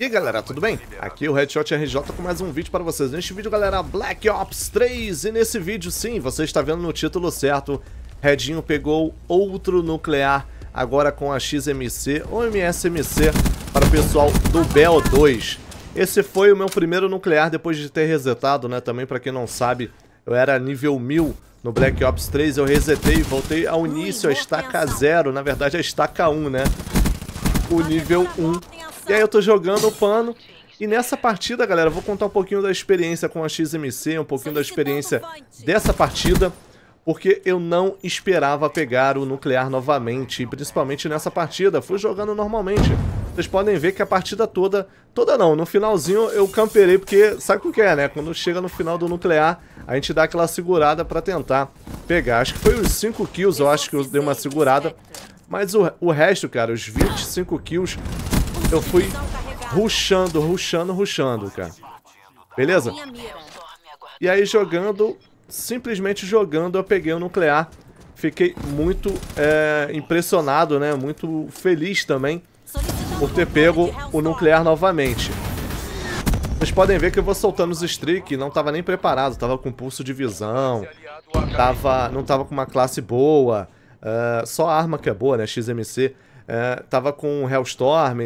E aí galera, tudo bem? Aqui é o Headshot RJ com mais um vídeo para vocês. Neste vídeo galera, Black Ops 3 e nesse vídeo sim, você está vendo no título certo, Redinho pegou outro nuclear agora com a XMC ou MSMC para o pessoal do bo 2. Esse foi o meu primeiro nuclear depois de ter resetado, né? Também para quem não sabe, eu era nível 1000 no Black Ops 3, eu resetei e voltei ao início, a estaca 0, na verdade a estaca 1, né? O nível 1 e aí eu tô jogando o pano. E nessa partida, galera, eu vou contar um pouquinho da experiência com a XMC, um pouquinho da experiência dessa partida, porque eu não esperava pegar o nuclear novamente, principalmente nessa partida, fui jogando normalmente. Vocês podem ver que a partida toda, toda não, no finalzinho eu camperei, porque sabe o que é, né? Quando chega no final do nuclear, a gente dá aquela segurada pra tentar pegar. Acho que foi os 5 kills, eu acho que eu dei uma segurada. Mas o, o resto, cara, os 25 kills eu fui ruxando, ruxando, ruxando, cara. Beleza? E aí jogando, simplesmente jogando, eu peguei o nuclear. Fiquei muito é, impressionado, né? Muito feliz também por ter pego o nuclear novamente. Vocês podem ver que eu vou soltando os streak, não estava nem preparado, estava com pulso de visão, tava, não estava com uma classe boa, uh, só a arma que é boa, né, XMC, uh, é, tava com Hellstorm,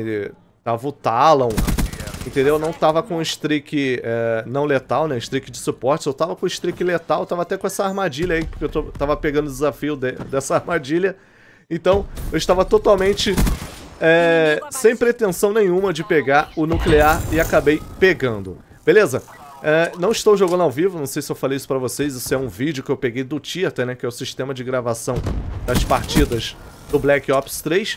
Tava o Talon. Entendeu? Não tava com streak é, não letal, né? Streak de suporte. Eu tava com streak letal, tava até com essa armadilha aí, porque eu tô, tava pegando o desafio de, dessa armadilha. Então, eu estava totalmente é, sem pretensão nenhuma de pegar o nuclear e acabei pegando. Beleza? É, não estou jogando ao vivo, não sei se eu falei isso pra vocês, isso é um vídeo que eu peguei do Tieter, né, que é o sistema de gravação das partidas do Black Ops 3.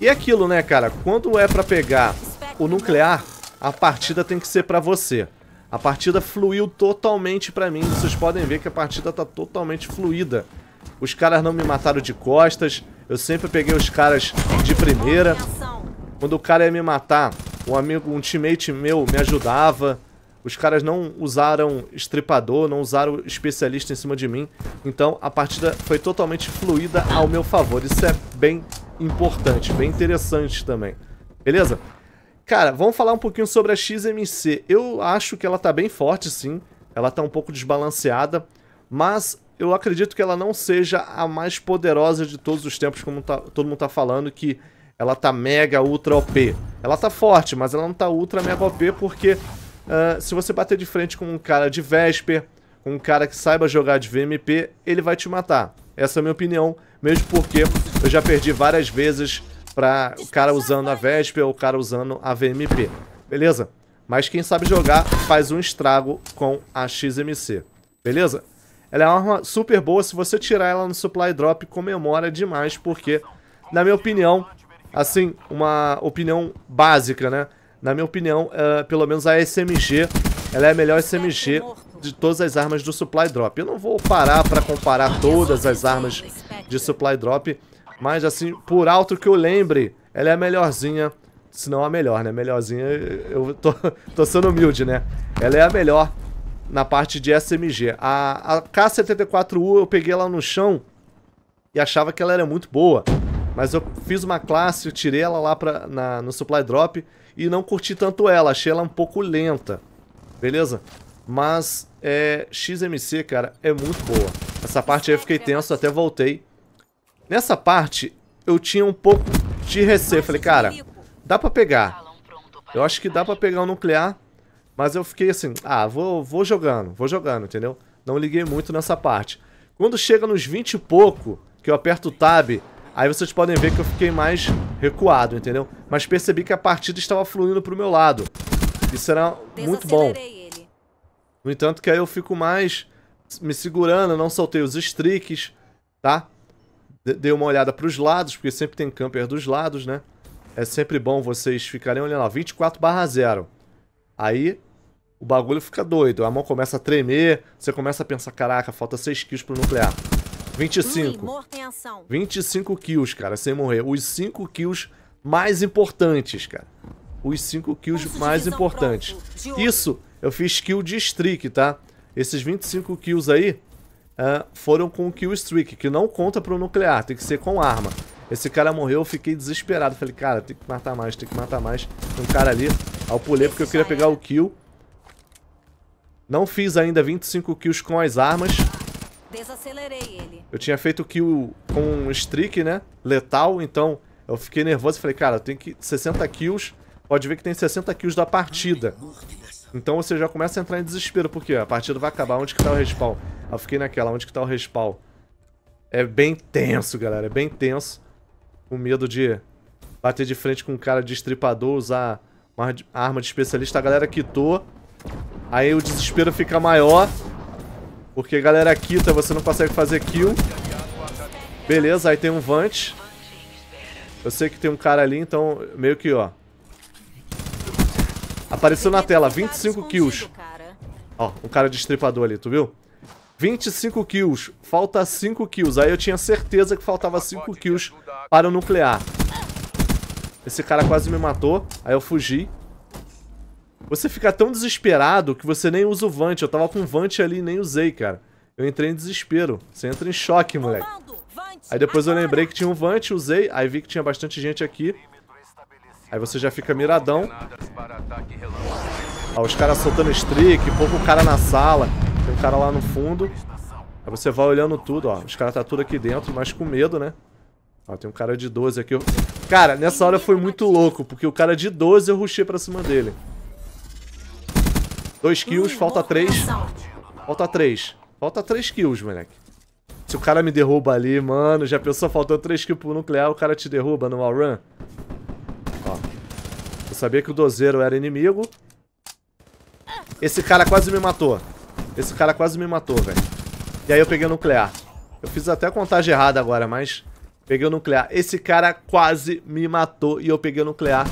E é aquilo, né, cara? Quando é pra pegar o nuclear, a partida tem que ser pra você. A partida fluiu totalmente pra mim. Vocês podem ver que a partida tá totalmente fluida. Os caras não me mataram de costas. Eu sempre peguei os caras de primeira. Quando o cara ia me matar, um amigo, um teammate meu me ajudava. Os caras não usaram estripador, não usaram especialista em cima de mim. Então a partida foi totalmente fluida ao meu favor. Isso é bem importante, bem interessante também. Beleza? Cara, vamos falar um pouquinho sobre a XMC. Eu acho que ela tá bem forte, sim. Ela tá um pouco desbalanceada, mas eu acredito que ela não seja a mais poderosa de todos os tempos, como tá, todo mundo tá falando, que ela tá mega, ultra OP. Ela tá forte, mas ela não tá ultra, mega OP, porque uh, se você bater de frente com um cara de Vesper, com um cara que saiba jogar de VMP, ele vai te matar. Essa é a minha opinião, mesmo porque eu já perdi várias vezes para o cara usando a Vesper ou o cara usando a VMP, beleza? Mas quem sabe jogar faz um estrago com a XMC, beleza? Ela é uma arma super boa, se você tirar ela no supply drop, comemora demais, porque, na minha opinião, assim, uma opinião básica, né? Na minha opinião, eh, pelo menos a SMG, ela é a melhor SMG de todas as armas do supply drop. Eu não vou parar para comparar todas as armas de supply drop, mas assim, por alto que eu lembre, ela é a melhorzinha. Se não a melhor, né? Melhorzinha, eu tô, tô sendo humilde, né? Ela é a melhor na parte de SMG. A, a K74U eu peguei ela no chão e achava que ela era muito boa. Mas eu fiz uma classe, eu tirei ela lá pra, na, no supply drop e não curti tanto ela. Achei ela um pouco lenta, beleza? Mas é, XMC, cara, é muito boa. Essa parte aí eu fiquei tenso, até voltei Nessa parte, eu tinha um pouco de receio. Falei, cara, dá pra pegar. Eu acho que dá pra pegar o um nuclear, mas eu fiquei assim, ah, vou, vou jogando, vou jogando, entendeu? Não liguei muito nessa parte. Quando chega nos 20 e pouco, que eu aperto o tab, aí vocês podem ver que eu fiquei mais recuado, entendeu? Mas percebi que a partida estava fluindo pro meu lado. Isso era muito bom. No entanto que aí eu fico mais me segurando, não soltei os streaks, tá? dei uma olhada para os lados, porque sempre tem camper dos lados, né? É sempre bom vocês ficarem olhando, 24 barra 0. Aí o bagulho fica doido, a mão começa a tremer, você começa a pensar, caraca, falta 6 kills pro nuclear. 25. 25 kills, cara, sem morrer. Os 5 kills mais importantes, cara. Os 5 kills mais importantes. Isso, eu fiz kill de streak, tá? Esses 25 kills aí uh, foram com o kill streak, que não conta pro nuclear, tem que ser com arma. Esse cara morreu, eu fiquei desesperado. Falei, cara, tem que matar mais, tem que matar mais. Tem um cara ali. ao eu pulei porque eu queria pegar o kill. Não fiz ainda 25 kills com as armas. Desacelerei ele. Eu tinha feito kill com um streak, né? Letal, então eu fiquei nervoso e falei, cara, tem que 60 kills. Pode ver que tem 60 kills da partida. Então você já começa a entrar em desespero, porque a partida vai acabar, onde que tá o respawn? Ah, eu fiquei naquela, onde que tá o respawn? É bem tenso, galera, é bem tenso. Com medo de bater de frente com um cara de estripador, usar uma arma de especialista. A galera quitou, aí o desespero fica maior, porque a galera quita, você não consegue fazer kill. Beleza, aí tem um Vant. Eu sei que tem um cara ali, então meio que, ó... Apareceu na tela, 25 kills. Ó, um cara de estripador ali, tu viu? 25 kills, falta 5 kills. Aí eu tinha certeza que faltava 5 kills para o nuclear. Esse cara quase me matou, aí eu fugi. Você fica tão desesperado que você nem usa o Vant. Eu tava com o Vant ali e nem usei, cara. Eu entrei em desespero. Você entra em choque, moleque. Aí depois eu lembrei que tinha um Vant, usei. Aí vi que tinha bastante gente aqui. Aí você já fica miradão. Ó, os caras soltando streak, pouco o cara na sala. Tem um cara lá no fundo. Aí você vai olhando tudo, ó. Os caras tá tudo aqui dentro, mas com medo, né? Ó, tem um cara de 12 aqui. Cara, nessa hora foi muito louco, porque o cara de 12 eu rushei pra cima dele. Dois kills, hum, falta três. Falta três. Falta três kills, moleque. Se o cara me derruba ali, mano, já pensou Faltou três kills pro nuclear, o cara te derruba no all run? Sabia que o dozeiro era inimigo. Esse cara quase me matou. Esse cara quase me matou, velho. E aí eu peguei o nuclear. Eu fiz até a contagem errada agora, mas... Peguei o nuclear. Esse cara quase me matou e eu peguei o nuclear.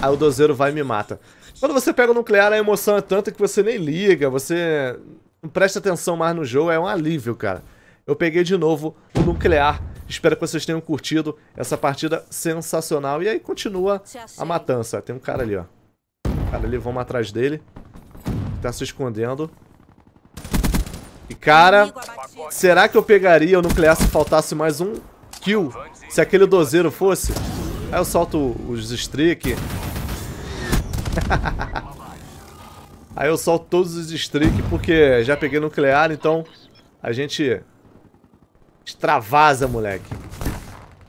Aí o dozeiro vai e me mata. Quando você pega o nuclear, a emoção é tanta que você nem liga, você não presta atenção mais no jogo, é um alívio, cara. Eu peguei de novo o nuclear Espero que vocês tenham curtido essa partida sensacional. E aí continua a é? matança. Tem um cara ali, ó. Cara ali, vamos atrás dele. Tá se escondendo. E cara, será que eu pegaria o nuclear se faltasse mais um kill? Se aquele dozeiro fosse? Aí eu solto os streak. Aí eu solto todos os streak porque já peguei nuclear, então a gente Extravasa, moleque.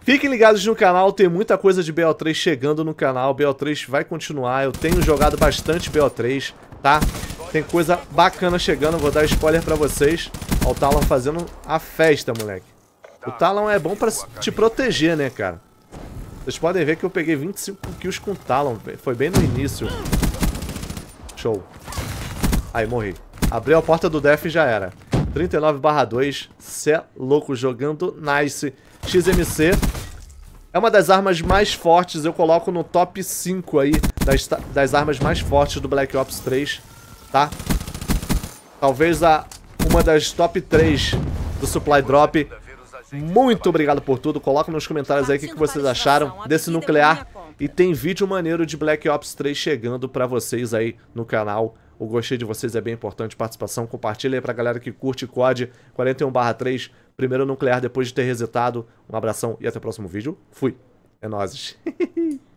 Fiquem ligados no canal, tem muita coisa de BO3 chegando no canal. BO3 vai continuar, eu tenho jogado bastante BO3, tá? Tem coisa bacana chegando, vou dar spoiler pra vocês. Ó, o Talon fazendo a festa, moleque. O Talon é bom pra te proteger, né, cara? Vocês podem ver que eu peguei 25 kills com o Talon, foi bem no início. Show. Aí, morri. Abriu a porta do Def e já era. 39 barra 2. Cê é louco, jogando nice. XMC. É uma das armas mais fortes, eu coloco no top 5 aí das, das armas mais fortes do Black Ops 3, tá? Talvez a, uma das top 3 do Supply Drop. Muito obrigado por tudo, coloca nos comentários aí o que, que vocês acharam desse nuclear. E tem vídeo maneiro de Black Ops 3 chegando pra vocês aí no canal. O gostei de vocês é bem importante, participação, compartilha aí pra galera que curte COD 41/3, primeiro nuclear depois de ter resetado. Um abração e até o próximo vídeo. Fui. É nozes.